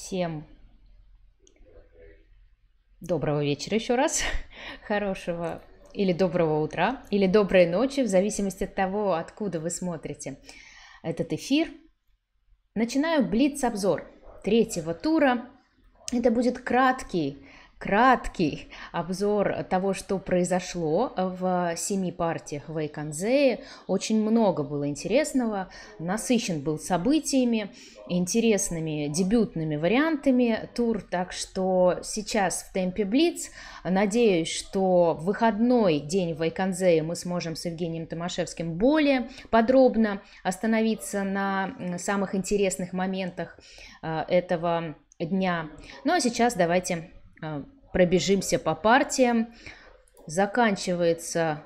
Всем доброго вечера еще раз, хорошего или доброго утра, или доброй ночи, в зависимости от того, откуда вы смотрите этот эфир. Начинаю блиц-обзор третьего тура. Это будет краткий краткий обзор того, что произошло в семи партиях в Эйконзее. Очень много было интересного, насыщен был событиями, интересными дебютными вариантами тур, так что сейчас в темпе Блиц. Надеюсь, что в выходной день в Эйконзее мы сможем с Евгением Томашевским более подробно остановиться на самых интересных моментах э, этого дня. Ну а сейчас давайте э, пробежимся по партиям. Заканчивается,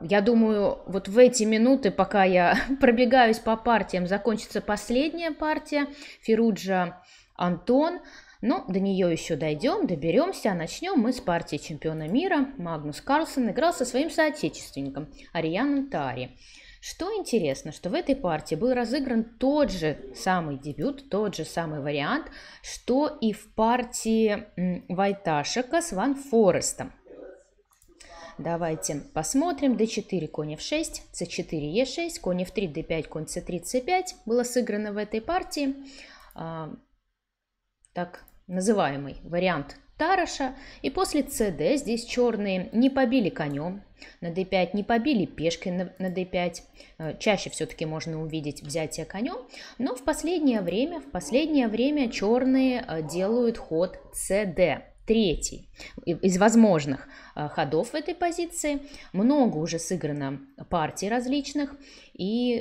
я думаю, вот в эти минуты, пока я пробегаюсь по партиям, закончится последняя партия Фируджа Антон. Но ну, до нее еще дойдем, доберемся, а начнем мы с партии чемпиона мира. Магнус Карлсон играл со своим соотечественником Арианом Тари. Что интересно, что в этой партии был разыгран тот же самый дебют, тот же самый вариант, что и в партии Вайташика с Ван Форестом. Давайте посмотрим. d4, конь f6, c4, e6, конь f3, d5, конь c3, c5 было сыграно в этой партии. А, так называемый вариант Тараша, и после cd здесь черные не побили конем на d5, не побили пешкой на, d5. Э, чаще все-таки можно увидеть взятие конем, но в последнее время, в последнее время черные э, делают ход cd. Третий из возможных э, ходов в этой позиции. Много уже сыграно партий различных. И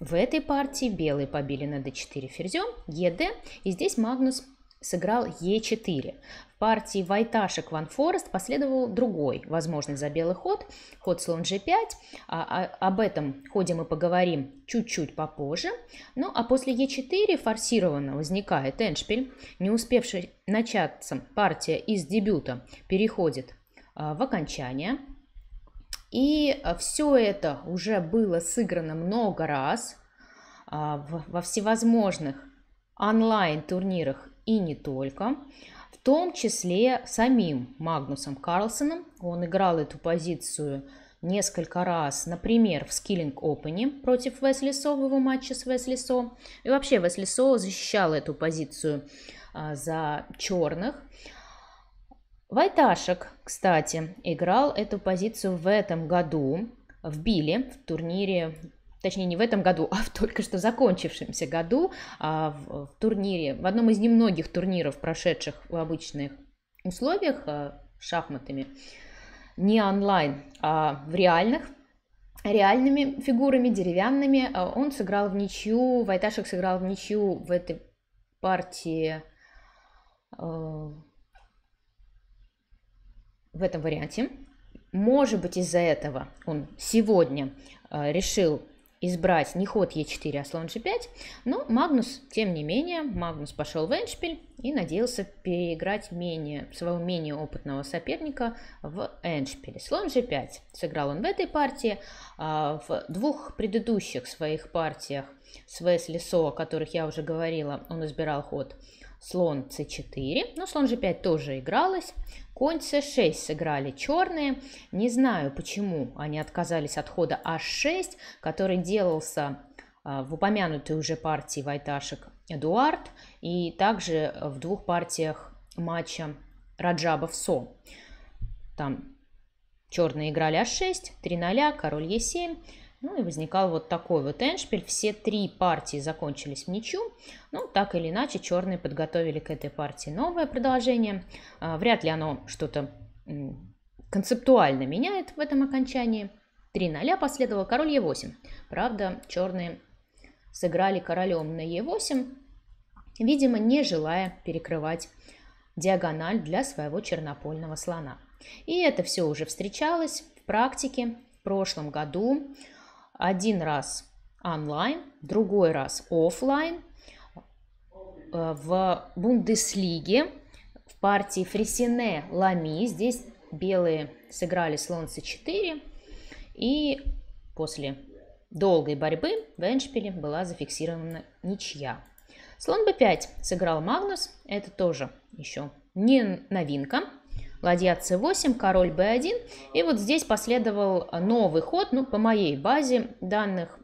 в этой партии белые побили на d4 ферзем, ед, и здесь Магнус сыграл Е4. В партии Вайташек Ван Форест последовал другой возможный за белый ход, ход слон G5. А, а, об этом ходе мы поговорим чуть-чуть попозже. Ну а после Е4 форсированно возникает Эншпиль. Не успевший начаться партия из дебюта переходит а, в окончание. И а, все это уже было сыграно много раз а, в, во всевозможных онлайн-турнирах и не только. В том числе самим Магнусом Карлсоном. Он играл эту позицию несколько раз, например, в скиллинг опене против Веслисо в его матче с Веслисо. И вообще Веслисо защищал эту позицию а, за черных. Вайташек, кстати, играл эту позицию в этом году в Биле, в турнире точнее не в этом году, а в только что закончившемся году, а, в, турнире, в одном из немногих турниров, прошедших в обычных условиях а, шахматами, не онлайн, а в реальных, реальными фигурами, деревянными, а, он сыграл в ничью, Вайташек сыграл в ничью в этой партии в этом варианте. Может быть, из-за этого он сегодня решил избрать не ход Е4, а слон G5, но Магнус, тем не менее, Магнус пошел в Эншпиль и надеялся переиграть менее, своего менее опытного соперника в Эншпиле. Слон G5 сыграл он в этой партии, а, в двух предыдущих своих партиях с Весли Со, о которых я уже говорила, он избирал ход слон c4, но слон g5 тоже игралось, Конь c6 сыграли черные. Не знаю, почему они отказались от хода h6, который делался а, в упомянутой уже партии Вайташек Эдуард и также в двух партиях матча Раджабов Со. Там черные играли h6, 3 0, король e7. Ну и возникал вот такой вот эндшпиль. Все три партии закончились в ничью. Ну, так или иначе, черные подготовили к этой партии новое продолжение. А, вряд ли оно что-то концептуально меняет в этом окончании. 3 0 последовало король Е8. Правда, черные сыграли королем на Е8, видимо, не желая перекрывать диагональ для своего чернопольного слона. И это все уже встречалось в практике в прошлом году один раз онлайн, другой раз офлайн э, в Бундеслиге в партии Фресине Лами. Здесь белые сыграли слон слонцы 4. И после долгой борьбы в Эншпиле была зафиксирована ничья. Слон b5 сыграл Магнус. Это тоже еще не новинка ладья c8, король b1. И вот здесь последовал новый ход, ну, по моей базе данных.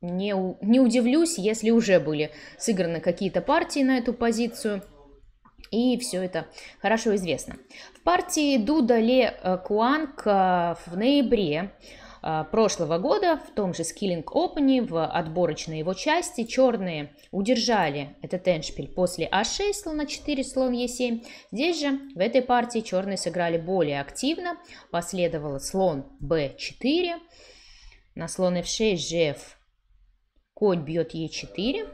Не, не удивлюсь, если уже были сыграны какие-то партии на эту позицию. И все это хорошо известно. В партии Дуда Ле э, Куанг э, в ноябре Э, прошлого года в том же Skilling Open, в отборочной его части, черные удержали этот эндшпиль после А6, слона 4, слон Е7. Здесь же в этой партии черные сыграли более активно. Последовало слон Б4, на слон F6 жеф конь бьет Е4.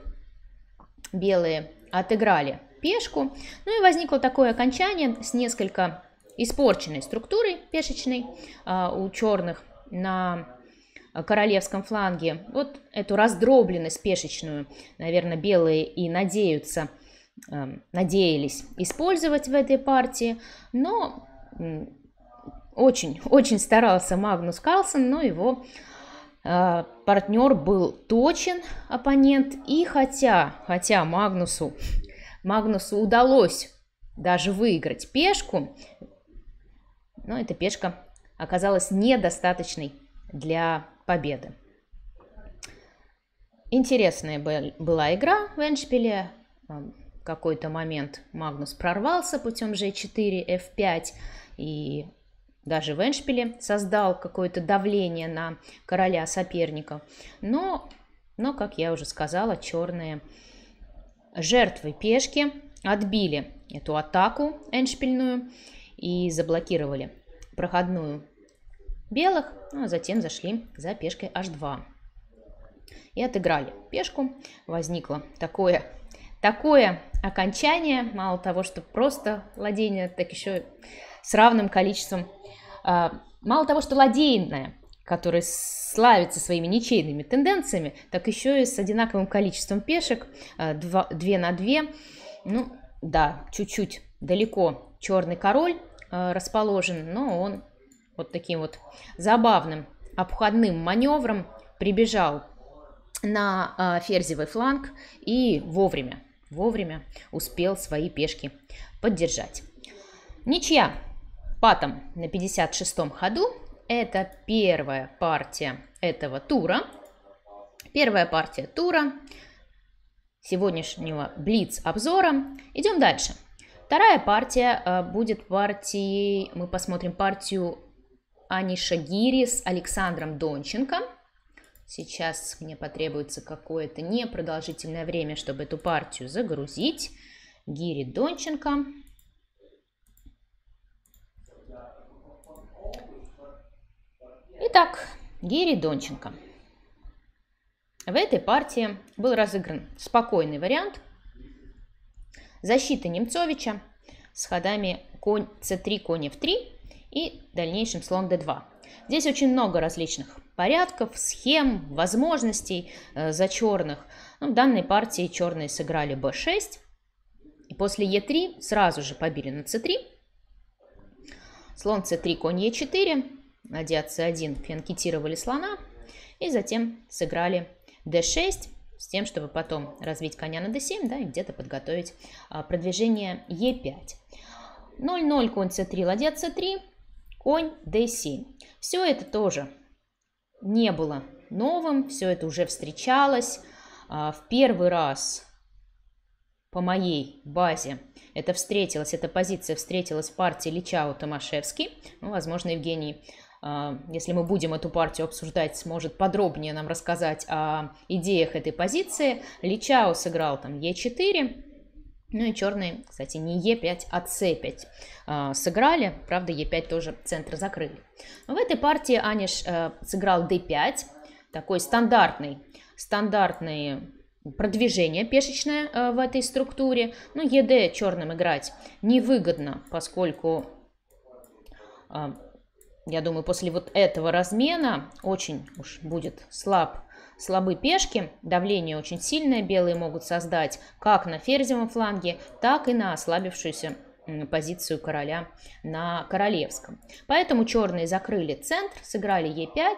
Белые отыграли пешку. Ну и возникло такое окончание с несколько испорченной структурой пешечной а, у черных на э, королевском фланге. Вот эту раздробленность пешечную, наверное, белые и надеются, эм, надеялись использовать в этой партии. Но очень, очень старался Магнус Карлсон, но его э, партнер был точен, оппонент. И хотя, хотя Магнусу, Магнусу удалось даже выиграть пешку, но эта пешка оказалась недостаточной для победы. Интересная была игра в Эншпиле. В какой-то момент Магнус прорвался путем g4, f5 и даже в Эншпиле создал какое-то давление на короля соперника. Но, но, как я уже сказала, черные жертвы пешки отбили эту атаку эншпильную и заблокировали проходную белых, ну, а затем зашли за пешкой h2 и отыграли пешку. Возникло такое, такое окончание, мало того, что просто ладейное, так еще с равным количеством. А, мало того, что ладейное, которое славится своими ничейными тенденциями, так еще и с одинаковым количеством пешек, 2 а, на 2. Ну, да, чуть-чуть далеко черный король, Э, расположен, но он вот таким вот забавным обходным маневром прибежал на э, ферзевый фланг и вовремя, вовремя успел свои пешки поддержать. Ничья патом на 56-м ходу. Это первая партия этого тура. Первая партия тура сегодняшнего блиц-обзора. Идем дальше. Вторая партия э, будет партией, мы посмотрим партию Ани Шагири с Александром Донченко. Сейчас мне потребуется какое-то непродолжительное время, чтобы эту партию загрузить. Гири Донченко. Итак, Гири Донченко. В этой партии был разыгран спокойный вариант, Защита Немцовича с ходами конь c3, конь f3 и дальнейшим слон d2. Здесь очень много различных порядков, схем, возможностей э, за черных. Ну, в данной партии черные сыграли b6. И после e3 сразу же побили на c3. Слон c3, конь e4. Ладья c1 фианкетировали слона. И затем сыграли d6 с тем, чтобы потом развить коня на d7, да, и где-то подготовить а, продвижение e5. 0-0, конь c3, ладья c3, конь d7. Все это тоже не было новым, все это уже встречалось. А, в первый раз по моей базе это встретилось, эта позиция встретилась в партии Личао Томашевский, ну, возможно, Евгений а, если мы будем эту партию обсуждать, сможет подробнее нам рассказать о идеях этой позиции. Личао сыграл там Е4, ну и черные, кстати, не Е5, а С5 а, сыграли. Правда, Е5 тоже центр закрыли. в этой партии Аниш а, сыграл d5. Такой стандартный, стандартный продвижение пешечное в этой структуре. Но ну, ЕД черным играть невыгодно, поскольку я думаю, после вот этого размена очень уж будет слаб слабы пешки, давление очень сильное, белые могут создать как на ферзевом фланге, так и на ослабившуюся позицию короля на королевском. Поэтому черные закрыли центр, сыграли Е5,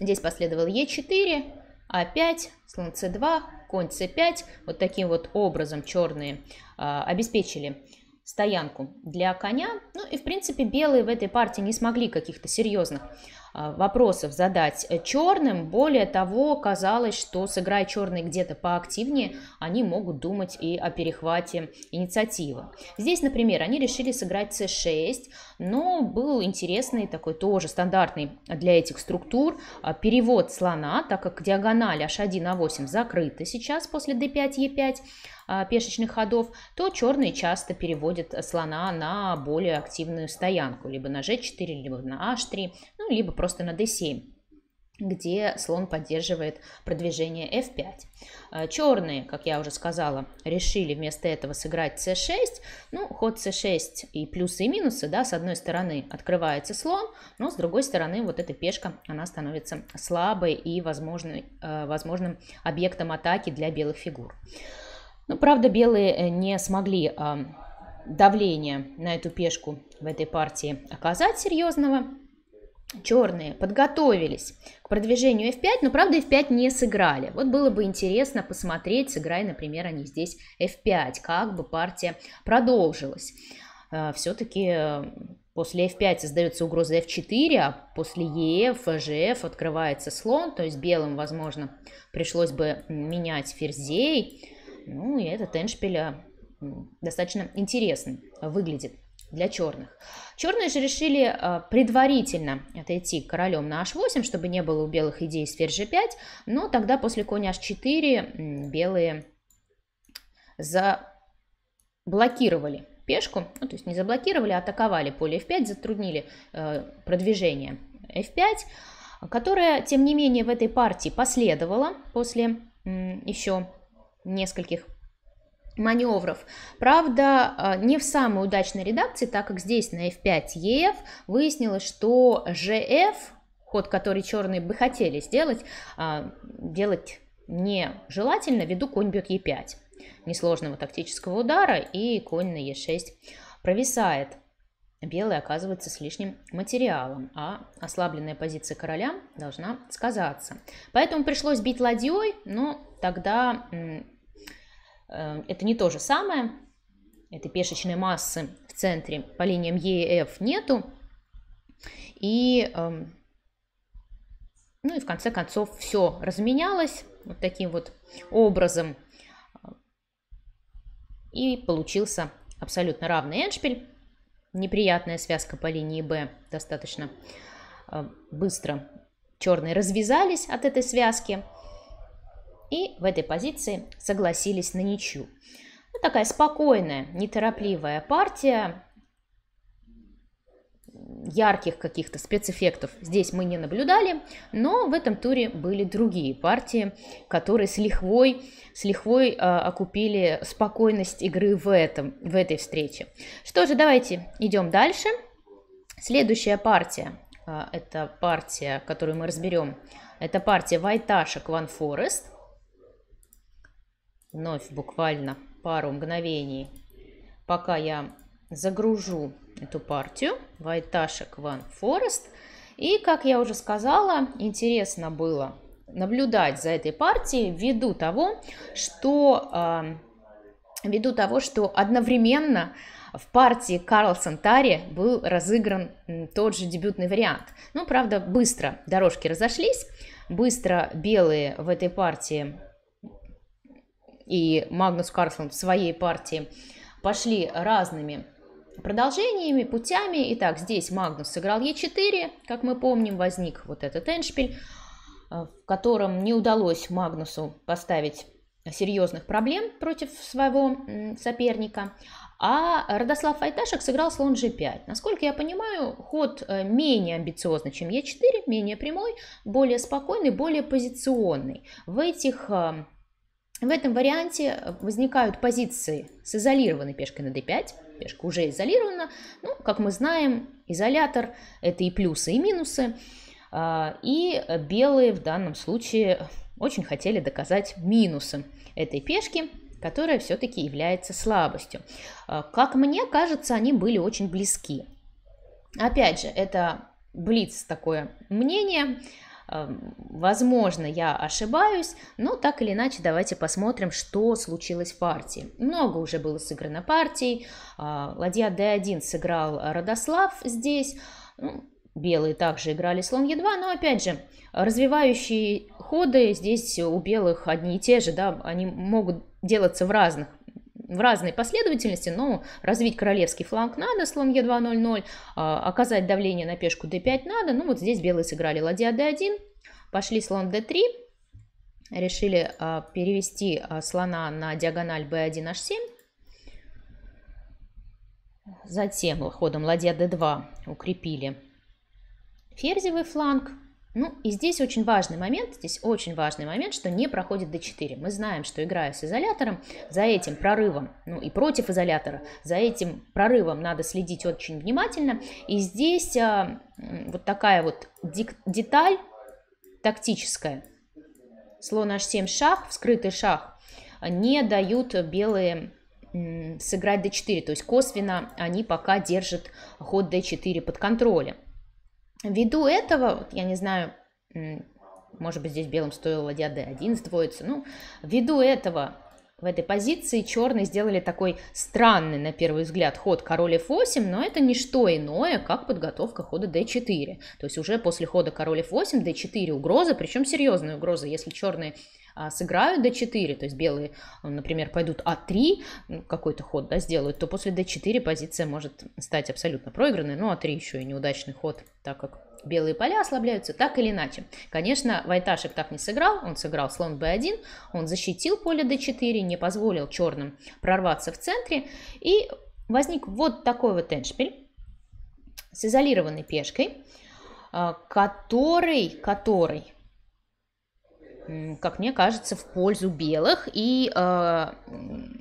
здесь последовал Е4, А5, слон С2, конь С5. Вот таким вот образом черные а, обеспечили стоянку для коня. Ну и, в принципе, белые в этой партии не смогли каких-то серьезных а, вопросов задать черным. Более того, казалось, что сыграя черные где-то поактивнее, они могут думать и о перехвате инициативы. Здесь, например, они решили сыграть c6, но был интересный такой тоже стандартный для этих структур а, перевод слона, так как диагональ h1, a8 закрыта сейчас после d5, e5 а, пешечных ходов, то черные часто переводят слона на более активную стоянку, либо на g4, либо на h3, ну, либо просто просто на d7 где слон поддерживает продвижение f5. А, Черные, как я уже сказала, решили вместо этого сыграть c6. Ну, ход c6 и плюсы и минусы, да, с одной стороны открывается слон, но с другой стороны вот эта пешка, она становится слабой и возможным, э, возможным объектом атаки для белых фигур. Ну, правда, белые э, не смогли давление на эту пешку в этой партии оказать серьезного, черные подготовились к продвижению f5, но правда f5 не сыграли. Вот было бы интересно посмотреть, сыграй, например, они здесь f5, как бы партия продолжилась. Э, Все-таки э, после f5 создается угроза f4, а после ef, gf открывается слон, то есть белым, возможно, пришлось бы менять ферзей. Ну и этот эншпиля э, достаточно интересно выглядит для черных. Черные же решили э, предварительно отойти королем на h8, чтобы не было у белых идей сфер g5, но тогда после коня h4 белые заблокировали пешку, ну, то есть не заблокировали, а атаковали поле f5, затруднили э, продвижение f5, которое, тем не менее, в этой партии последовало после э, еще нескольких маневров. Правда, а, не в самой удачной редакции, так как здесь на f5 ef выяснилось, что gf, ход, который черные бы хотели сделать, а, делать нежелательно, ввиду конь бьет e5 несложного тактического удара, и конь на e6 провисает. Белый оказывается с лишним материалом, а ослабленная позиция короля должна сказаться. Поэтому пришлось бить ладьей, но тогда Эм, это не то же самое. Этой пешечной массы в центре по линиям E и F нету. И, эм, ну и в конце концов все разменялось вот таким вот образом. И получился абсолютно равный эндшпиль. Неприятная связка по линии B достаточно э, быстро черные развязались от этой связки и в этой позиции согласились на ничью. Вот ну, такая спокойная, неторопливая партия. Ярких каких-то спецэффектов здесь мы не наблюдали, но в этом туре были другие партии, которые с лихвой, с лихвой э, окупили спокойность игры в, этом, в этой встрече. Что же, давайте идем дальше. Следующая партия, э, это партия, которую мы разберем, это партия Вайташа Кван Форест вновь буквально пару мгновений, пока я загружу эту партию Вайташек Ван Форест. И, как я уже сказала, интересно было наблюдать за этой партией ввиду того, что, э, ввиду того, что одновременно в партии Карлсон Сантари был разыгран тот же дебютный вариант. Ну, правда, быстро дорожки разошлись, быстро белые в этой партии и Магнус Карлсон в своей партии пошли разными продолжениями, путями. Итак, здесь Магнус сыграл Е4, как мы помним, возник вот этот эндшпиль, э, в котором не удалось Магнусу поставить серьезных проблем против своего соперника. А Радослав Айташек сыграл слон g5. Насколько я понимаю, ход э, менее амбициозный, чем e4, менее прямой, более спокойный, более позиционный. В этих э, в этом варианте э, возникают позиции с изолированной пешкой на d5. Пешка уже изолирована. Ну, как мы знаем, изолятор – это и плюсы, и минусы. А, и белые в данном случае очень хотели доказать минусы этой пешки, которая все-таки является слабостью. А, как мне кажется, они были очень близки. Опять же, это блиц такое мнение – Эм, возможно, я ошибаюсь, но так или иначе давайте посмотрим, что случилось в партии. Много уже было сыграно партий. А, ладья d1 сыграл Родослав здесь. Ну, белые также играли слон Е2, но опять же, развивающие ходы здесь у белых одни и те же, да, они могут делаться в разных в разной последовательности, но развить королевский фланг надо, слон Е2, 0, 0, оказать давление на пешку d5 надо. Ну вот здесь белые сыграли ладья d1, пошли слон d3, решили а, перевести а, слона на диагональ b1, h7. Затем ходом ладья d2 укрепили ферзевый фланг, ну и здесь очень важный момент, здесь очень важный момент, что не проходит d 4. Мы знаем, что играя с изолятором, за этим прорывом, ну и против изолятора, за этим прорывом надо следить очень внимательно. И здесь а, вот такая вот деталь тактическая. Слон h7 шах, вскрытый шах, не дают белые сыграть d4, то есть косвенно они пока держат ход d4 под контролем. Ввиду этого, вот я не знаю, может быть, здесь белым стоило ладья d1 сдвоиться, ну, ввиду этого в этой позиции черные сделали такой странный, на первый взгляд, ход король f8, но это не что иное, как подготовка хода d4. То есть уже после хода король f8 d4 угроза, причем серьезная угроза. Если черные а, сыграют d4, то есть белые, например, пойдут a а 3 какой-то ход да, сделают, то после d4 позиция может стать абсолютно проигранной, Ну а3 еще и неудачный ход, так как белые поля ослабляются так или иначе. Конечно, Вайташек так не сыграл, он сыграл слон b1, он защитил поле d4, не позволил черным прорваться в центре, и возник вот такой вот эндшпиль с изолированной пешкой, а, который, который как мне кажется, в пользу белых. И э,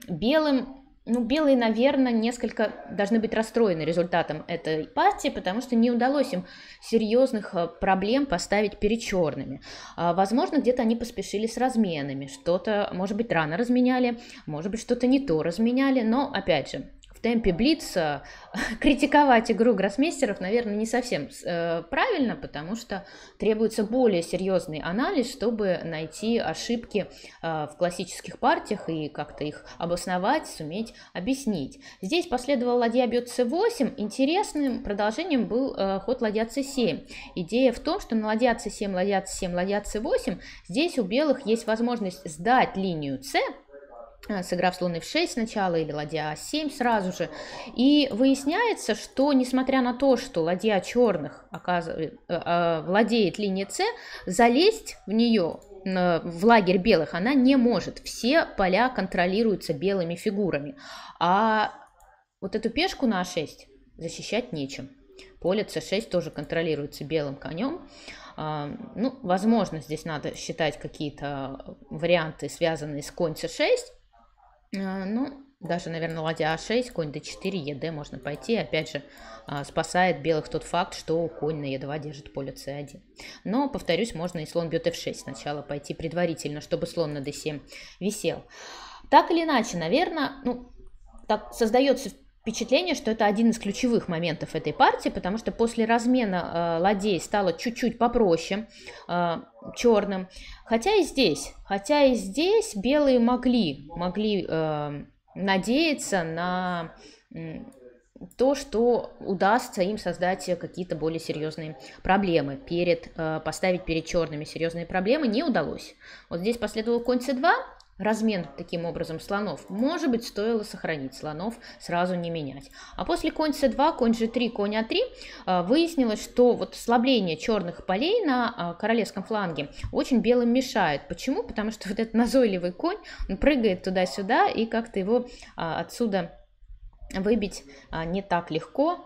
белым ну, белые, наверное, несколько должны быть расстроены результатом этой партии, потому что не удалось им серьезных э, проблем поставить перед черными. А, возможно, где-то они поспешили с разменами, что-то, может быть, рано разменяли, может быть, что-то не то разменяли, но, опять же, в темпе блица критиковать игру гроссмейстеров, наверное, не совсем э, правильно, потому что требуется более серьезный анализ, чтобы найти ошибки э, в классических партиях и как-то их обосновать, суметь объяснить. Здесь последовал ладья бьет c8. Интересным продолжением был э, ход ладья c7. Идея в том, что на ладья c7, ладья c7, ладья c8 здесь у белых есть возможность сдать линию c, Э, сыграв слоны в 6 сначала или ладья А7 сразу же. И выясняется, что несмотря на то, что ладья черных оказывает, э, э, владеет линией С, залезть в нее в лагерь белых она не может. Все поля контролируются белыми фигурами. А вот эту пешку на А6 защищать нечем. Поле С6 тоже контролируется белым конем. А, ну, возможно, здесь надо считать какие-то варианты, связанные с конь С6, а, ну, даже, наверное, ладья А6, конь д 4 ЕД можно пойти. Опять же, а, спасает белых тот факт, что конь на Е2 держит поле c1. Но, повторюсь, можно и слон бьет ф 6 сначала пойти предварительно, чтобы слон на д 7 висел. Так или иначе, наверное, ну, так создается впечатление, что это один из ключевых моментов этой партии, потому что после размена э, ладей стало чуть-чуть попроще э, черным. Хотя и здесь, хотя и здесь белые могли, могли э, надеяться на э, то, что удастся им создать какие-то более серьезные проблемы перед, э, поставить перед черными серьезные проблемы, не удалось. Вот здесь последовал конь c2, размен таким образом слонов. Может быть, стоило сохранить слонов, сразу не менять. А после конь c2, конь g3, конь a3 а а, выяснилось, что вот слабление черных полей на а, королевском фланге очень белым мешает. Почему? Потому что вот этот назойливый конь, он прыгает туда-сюда, и как-то его отсюда выбить не так легко,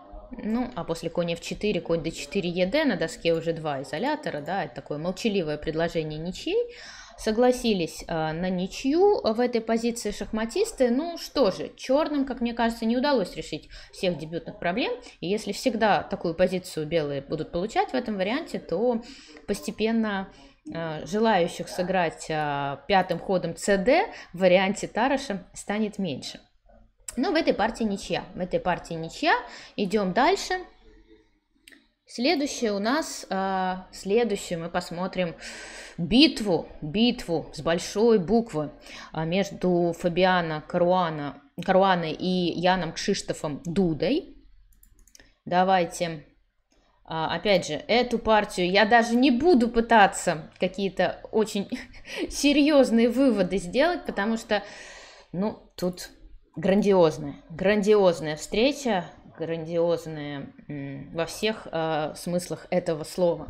ну, а после коня f4, конь d4, ед на доске уже два изолятора, да, это такое молчаливое предложение ничьей согласились а, на ничью а, в этой позиции шахматисты. Ну что же, черным, как мне кажется, не удалось решить всех дебютных проблем. И если всегда такую позицию белые будут получать в этом варианте, то постепенно а, желающих сыграть пятым ходом CD в варианте Тараша станет меньше. Но в этой партии ничья. В этой партии ничья. Идем дальше. Следующее у нас, э, следующее мы посмотрим битву, битву с большой буквы а, между Фабиана Каруана, Каруана и Яном Кшиштофом Дудой. Давайте, а, опять же, эту партию я даже не буду пытаться какие-то очень серьезные выводы сделать, потому что, ну, тут грандиозная, грандиозная встреча, грандиозные во всех э, смыслах этого слова.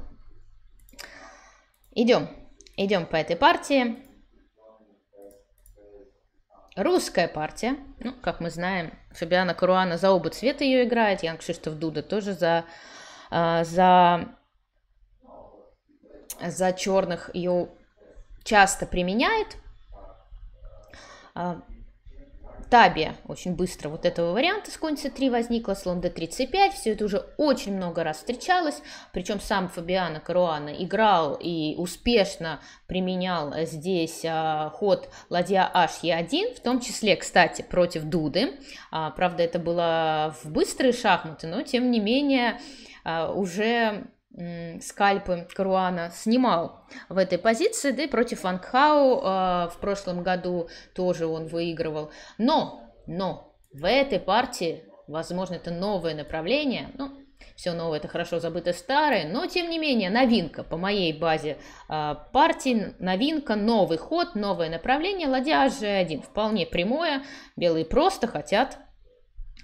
Идем, идем по этой партии. Русская партия, ну, как мы знаем, Фабиана Каруана за оба цвета ее играет, Ян Кшиштоф Дуда тоже за, э, за, за черных ее часто применяет. Э, таби очень быстро вот этого варианта с конь c3 возникло, слон d 35 все это уже очень много раз встречалось, причем сам Фабиано Каруана играл и успешно применял здесь а, ход ладья h e1, в том числе, кстати, против Дуды, а, правда, это было в быстрые шахматы, но тем не менее а, уже скальпы Каруана снимал в этой позиции, да и против Ванхау э, в прошлом году тоже он выигрывал. Но, но в этой партии, возможно, это новое направление, ну, все новое это хорошо забыто старое, но тем не менее новинка по моей базе э, партий, новинка, новый ход, новое направление, ладья g1, вполне прямое, белые просто хотят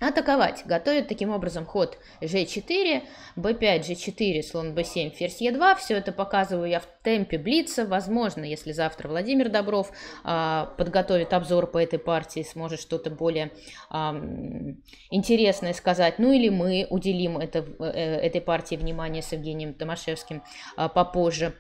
атаковать. Готовит таким образом ход g4, b5, g4, слон b7, ферзь e2. Все это показываю я в темпе блица. Возможно, если завтра Владимир Добров а, подготовит обзор по этой партии, сможет что-то более а, интересное сказать. Ну или мы уделим это, э, этой партии внимание с Евгением Томашевским а, попозже.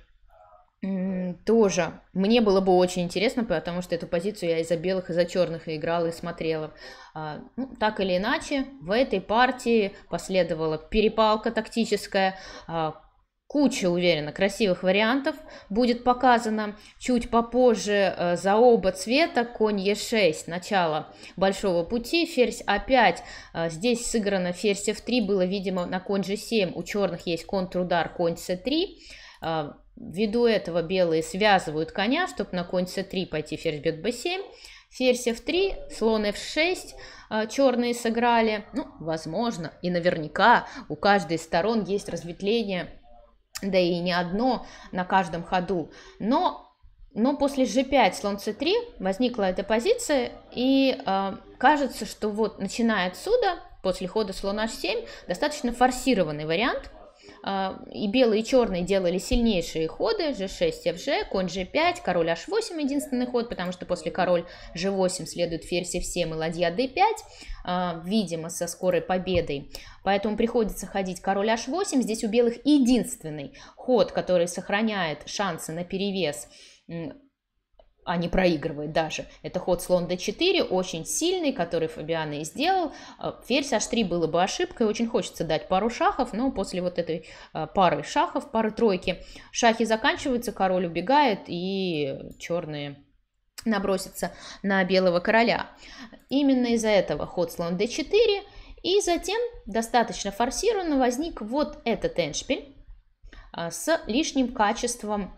Тоже. Мне было бы очень интересно, потому что эту позицию я и за белых, и за черных играла и смотрела. А, ну, так или иначе, в этой партии последовала перепалка тактическая, а, куча, уверена, красивых вариантов будет показано чуть попозже э, за оба цвета конь Е6, начало большого пути, ферзь А5, а, здесь сыграно ферзь F3, было видимо на конь G7, у черных есть контрудар конь С3, Ввиду этого белые связывают коня, чтобы на конь c3 пойти ферзь бьет b7, ферзь f3, слон f6, а, черные сыграли. Ну, возможно, и наверняка у каждой из сторон есть разветвление, да и не одно на каждом ходу. Но но после g5 слон c3 возникла эта позиция, и э, кажется, что вот начиная отсюда, после хода слона h7, достаточно форсированный вариант – а, и белые, и черные делали сильнейшие ходы, g6, fg, конь g5, король h8 единственный ход, потому что после король g8 следует ферзь f7 и ладья d5, а, видимо, со скорой победой. Поэтому приходится ходить король h8, здесь у белых единственный ход, который сохраняет шансы на перевес а не проигрывает даже. Это ход слон d4, очень сильный, который Фабиано и сделал. А, Ферзь h3 было бы ошибкой, очень хочется дать пару шахов, но после вот этой а, пары шахов, пары тройки, шахи заканчиваются, король убегает и черные набросятся на белого короля. Именно из-за этого ход слон d4, и затем достаточно форсированно возник вот этот эндшпиль а, с лишним качеством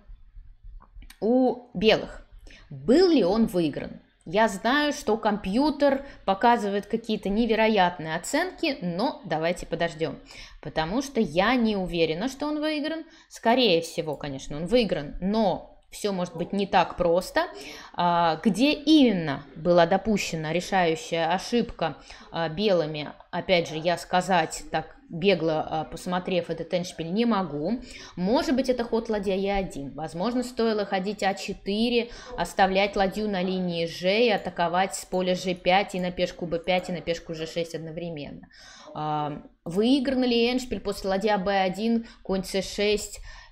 у белых. Был ли он выигран? Я знаю, что компьютер показывает какие-то невероятные оценки, но давайте подождем, потому что я не уверена, что он выигран. Скорее всего, конечно, он выигран, но все может быть не так просто. А, где именно была допущена решающая ошибка а, белыми, опять же, я сказать так бегло а, посмотрев этот эндшпиль, не могу. Может быть, это ход ладья Е1. Возможно, стоило ходить А4, оставлять ладью на линии Ж и атаковать с поля G5 и на пешку B5 и на пешку G6 одновременно. А, выиграна ли эндшпиль после ладья B1, конь C6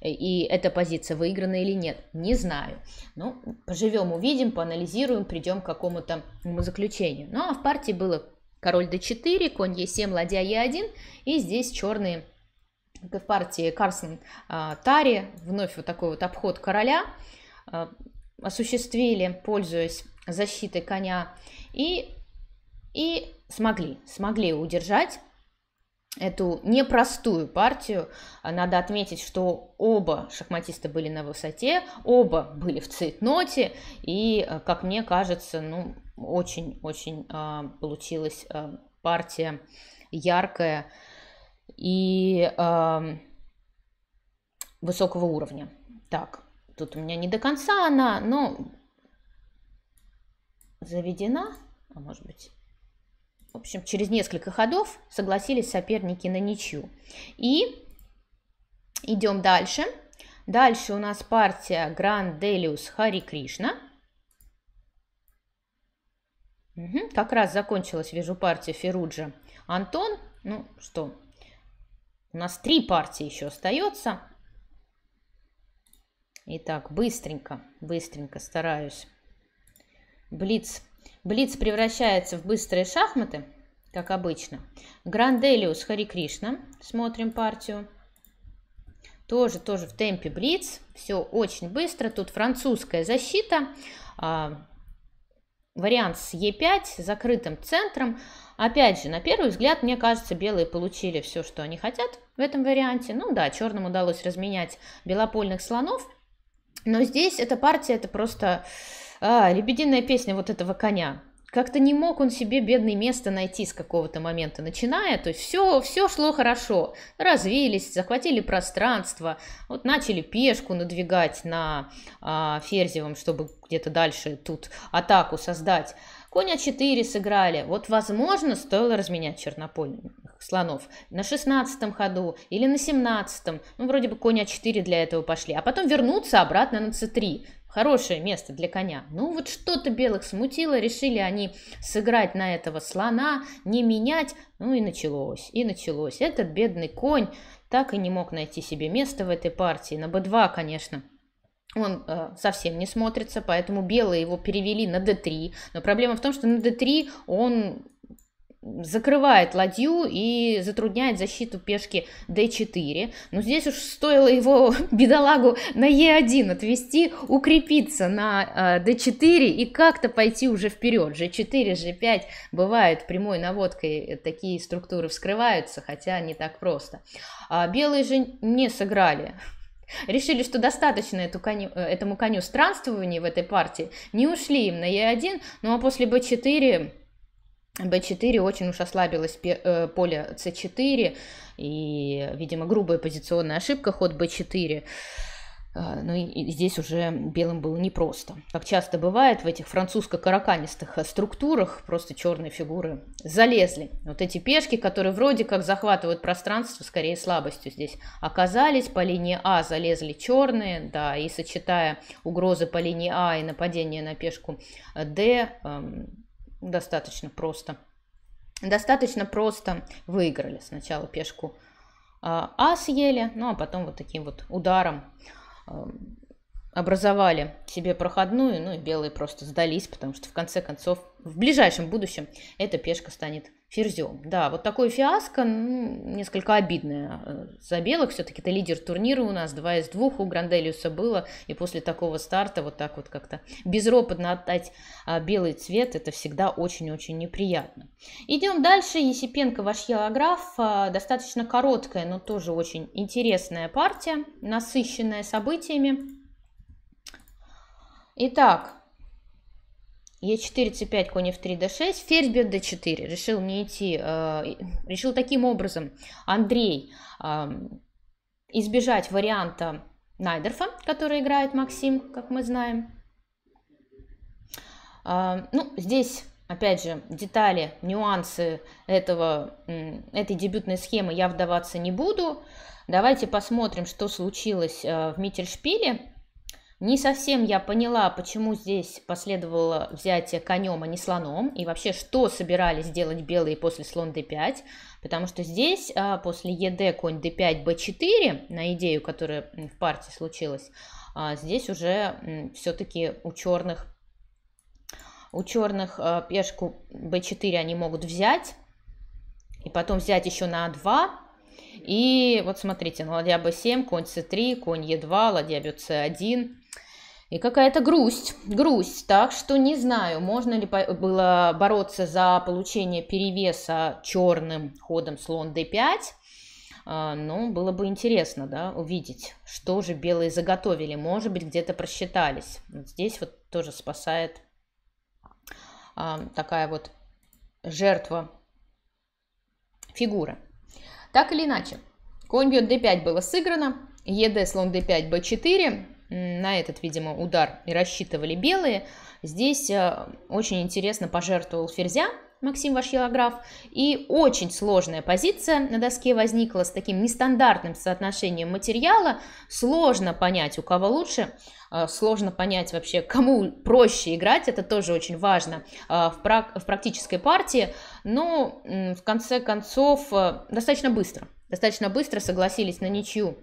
и эта позиция выиграна или нет, не знаю. Ну, поживем, увидим, поанализируем, придем к какому-то заключению. Ну, а в партии было король d4, конь e7, ладья e1, и здесь черные в партии Карсон а, Тари, вновь вот такой вот обход короля, а, осуществили, пользуясь защитой коня, и, и смогли, смогли удержать эту непростую партию. А надо отметить, что оба шахматиста были на высоте, оба были в цейтноте, и, э, как мне кажется, ну, очень-очень э, получилась э, партия яркая и э, высокого уровня. Так, тут у меня не до конца она, но заведена, а может быть в общем, через несколько ходов согласились соперники на ничью. И идем дальше. Дальше у нас партия Гранд Делиус Хари Кришна. Угу, как раз закончилась, вижу, партия Феруджа Антон. Ну что, у нас три партии еще остается. Итак, быстренько, быстренько стараюсь. Блиц Блиц превращается в быстрые шахматы, как обычно. Гранделиус Хари Кришна. Смотрим партию. Тоже, тоже в темпе блиц. Все очень быстро. Тут французская защита. А, вариант с Е5, закрытым центром. Опять же, на первый взгляд, мне кажется, белые получили все, что они хотят в этом варианте. Ну да, черным удалось разменять белопольных слонов. Но здесь эта партия, это просто а, «Лебединая песня вот этого коня». Как-то не мог он себе бедное место найти с какого-то момента, начиная, то есть все, все шло хорошо, развились, захватили пространство, вот начали пешку надвигать на а, Ферзевом, чтобы где-то дальше тут атаку создать. Коня А4 сыграли. Вот, возможно, стоило разменять чернопольных слонов на 16 ходу или на 17. Ну, вроде бы коня А4 для этого пошли. А потом вернуться обратно на c 3 хорошее место для коня. Ну вот что-то белых смутило, решили они сыграть на этого слона, не менять. Ну и началось, и началось. Этот бедный конь так и не мог найти себе место в этой партии. На b2, конечно, он э, совсем не смотрится, поэтому белые его перевели на d3. Но проблема в том, что на d3 он закрывает ладью и затрудняет защиту пешки d4. Но здесь уж стоило его, бедолагу, на e1 отвести, укрепиться на d4 э, и как-то пойти уже вперед. g4, g5 бывают прямой наводкой, э, такие структуры вскрываются, хотя не так просто. А белые же не сыграли Решили, что достаточно эту коню, э, этому коню странствований в этой партии, не ушли им на e 1 ну а после b 4 b4 очень уж ослабилось э, поле c4, и, видимо, грубая позиционная ошибка, ход b4. А, ну и здесь уже белым было непросто. Как часто бывает в этих французско-караканистых э, структурах, просто черные фигуры залезли. Вот эти пешки, которые вроде как захватывают пространство, скорее слабостью здесь оказались. По линии А залезли черные, да, и сочетая угрозы по линии А и нападение на пешку d э, достаточно просто. Достаточно просто выиграли. Сначала пешку а, а съели, ну а потом вот таким вот ударом эм, образовали себе проходную, ну и белые просто сдались, потому что в конце концов в ближайшем будущем эта пешка станет ферзем. Да, вот такое фиаско, ну, несколько обидное э, за белых. Все-таки это лидер турнира у нас, два из двух у Гранделиуса было. И после такого старта вот так вот как-то безропотно отдать а, белый цвет, это всегда очень-очень неприятно. Идем дальше. Есипенко, ваш хилограф. А, достаточно короткая, но тоже очень интересная партия, насыщенная событиями. Итак, Е4, c5, конь f3, d6, ферзь бьет d4. Решил не идти, э, решил таким образом Андрей э, избежать варианта Найдерфа, который играет Максим, как мы знаем. Э, ну, здесь, опять же, детали, нюансы этого, этой дебютной схемы я вдаваться не буду. Давайте посмотрим, что случилось э, в Миттельшпиле. Не совсем я поняла, почему здесь последовало взятие конем, а не слоном, и вообще, что собирались делать белые после слон d5, потому что здесь а, после ед конь d5, b4, на идею, которая в партии случилась, а, здесь уже все-таки у черных у черных а, пешку b4 они могут взять, и потом взять еще на a2, и вот смотрите, ладья b7, конь c3, конь e2, ладья бьет c1. И какая-то грусть, грусть. Так что не знаю, можно ли было бороться за получение перевеса черным ходом слон d5. А, ну, было бы интересно, да, увидеть, что же белые заготовили. Может быть, где-то просчитались. здесь вот тоже спасает а, такая вот жертва фигура. Так или иначе, конь бьет d5 было сыграно, ед слон d5 b4, на этот, видимо, удар и рассчитывали белые. Здесь э, очень интересно пожертвовал Ферзя, Максим ваш географ. И очень сложная позиция на доске возникла с таким нестандартным соотношением материала. Сложно понять, у кого лучше. Э, сложно понять вообще, кому проще играть. Это тоже очень важно э, в, прак- в практической партии. Но в конце концов достаточно быстро. Достаточно быстро согласились на ничью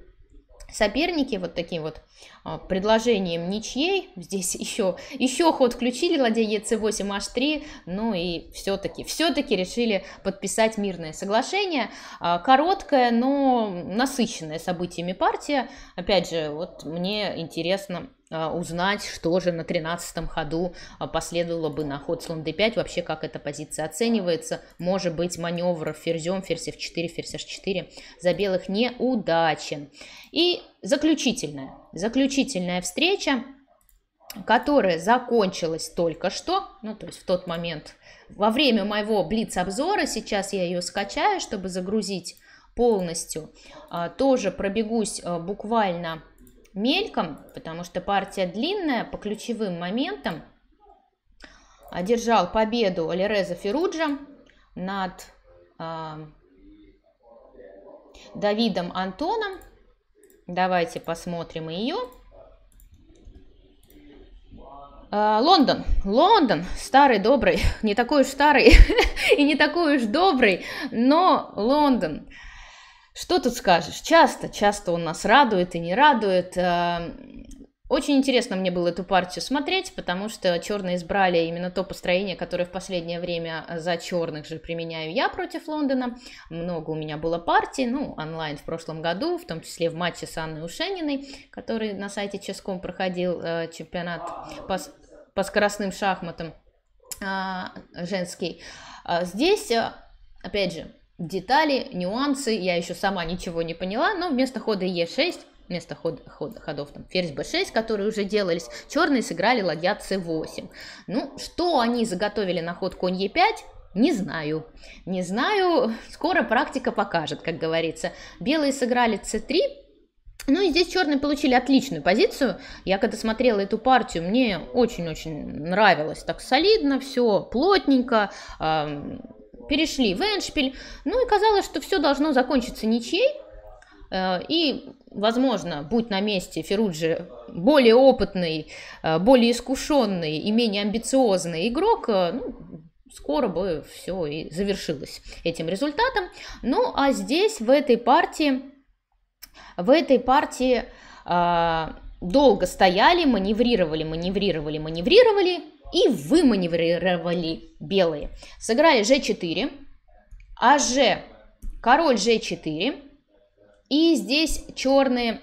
соперники вот таким вот а, предложением ничьей, здесь еще, еще ход включили, ладья ЕЦ8, H3, ну и все-таки, все-таки решили подписать мирное соглашение, а, короткое, но насыщенное событиями партия, опять же, вот мне интересно, а, узнать, что же на 13 ходу а, последовало бы на ход слон d5, вообще как эта позиция оценивается. Может быть маневр ферзем, ферзь f4, ферзь h4 за белых неудачен. И заключительная, заключительная встреча, которая закончилась только что, ну то есть в тот момент, во время моего блиц-обзора, сейчас я ее скачаю, чтобы загрузить полностью, а, тоже пробегусь буквально мельком, потому что партия длинная, по ключевым моментам. Одержал победу Олереза Феруджа над э, Давидом Антоном. Давайте посмотрим ее. Э, а, Лондон. Лондон. Старый, добрый. Не такой уж старый и не такой уж добрый, но Лондон. Лондон. Что тут скажешь? Часто, часто он нас радует и не радует. Э, очень интересно мне было эту партию смотреть, потому что черные избрали именно то построение, которое в последнее время э, за черных же применяю я против Лондона. Много у меня было партий, ну, онлайн в прошлом году, в том числе в матче с Анной Ушениной, который на сайте Ческом проходил э, чемпионат по, по скоростным шахматам а, а э, женский. Здесь, опять же, детали, нюансы, я еще сама ничего не поняла, но вместо хода Е6 вместо ход, ход, ходов там ферзь б 6 которые уже делались, черные сыграли ладья c8. Ну, что они заготовили на ход конь e5, не знаю. Не знаю, скоро практика покажет, как говорится. Белые сыграли c3, ну и здесь черные получили отличную позицию. Я когда смотрела эту партию, мне очень-очень нравилось. Так солидно, все плотненько. Эм перешли в Эншпиль. Ну и казалось, что все должно закончиться ничей, э, И, возможно, будь на месте Феруджи более опытный, э, более искушенный и менее амбициозный игрок, э, ну, скоро бы все и завершилось этим результатом. Ну, а здесь, в этой партии, в этой партии долго стояли, маневрировали, маневрировали, маневрировали, и выманеврировали белые. Сыграли g4, аж, король g4, и здесь черные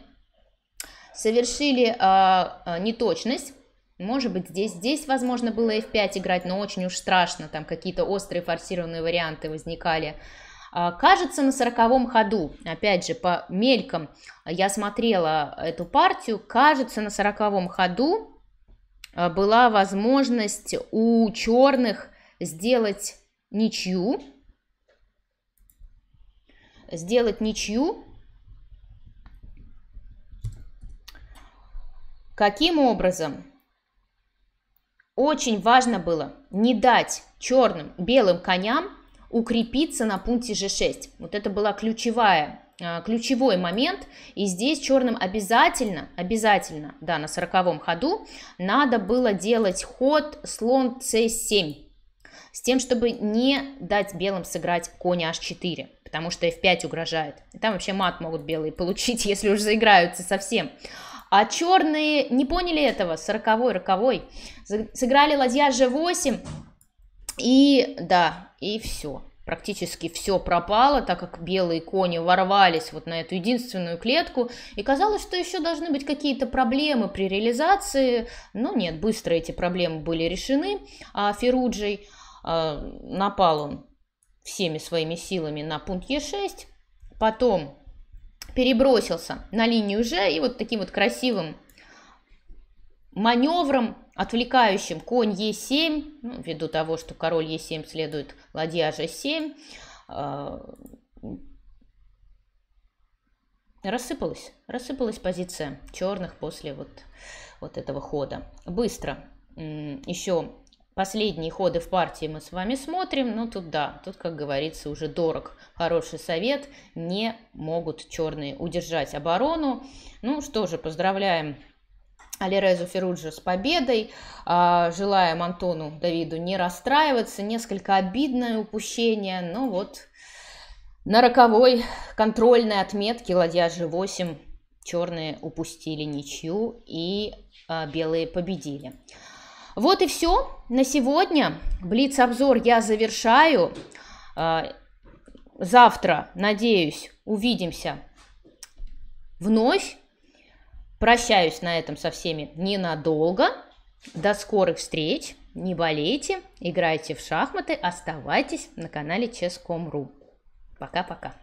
совершили а, а, неточность. Может быть, здесь, здесь возможно было f5 играть, но очень уж страшно, там какие-то острые форсированные варианты возникали. А, кажется, на сороковом ходу, опять же, по мелькам я смотрела эту партию, кажется, на сороковом ходу Э, была возможность у черных сделать ничью, сделать ничью. Каким образом? Очень важно было не дать черным, белым коням укрепиться на пункте G6. Вот это была ключевая а, ключевой момент, и здесь черным обязательно, обязательно, да, на сороковом ходу надо было делать ход слон c7, с тем, чтобы не дать белым сыграть коня h4, потому что f5 угрожает. И там вообще мат могут белые получить, если уж заиграются совсем. А черные не поняли этого, сороковой й роковой. Сыграли ладья g8, и да, и все практически все пропало, так как белые кони ворвались вот на эту единственную клетку, и казалось, что еще должны быть какие-то проблемы при реализации, но нет, быстро эти проблемы были решены, а Феруджей а, напал он всеми своими силами на пункт Е6, потом перебросился на линию Ж и вот таким вот красивым маневром отвлекающим конь Е7, ну, ввиду того, что король Е7 следует ладья Ж7, а, рассыпалась, рассыпалась позиция черных после вот, вот этого хода. Быстро. Еще последние ходы в партии мы с вами смотрим, ну тут да, тут, как говорится, уже дорог. Хороший совет, не могут черные удержать оборону. Ну что же, поздравляем Алирезу Феруджи с победой. А, желаем Антону Давиду не расстраиваться. Несколько обидное упущение, но вот на роковой контрольной отметке ладья G8 черные упустили ничью и а, белые победили. Вот и все на сегодня. Блиц-обзор я завершаю. А, завтра, надеюсь, увидимся вновь. Прощаюсь на этом со всеми ненадолго. До скорых встреч. Не болейте, играйте в шахматы, оставайтесь на канале Chess.com.ru. Пока-пока.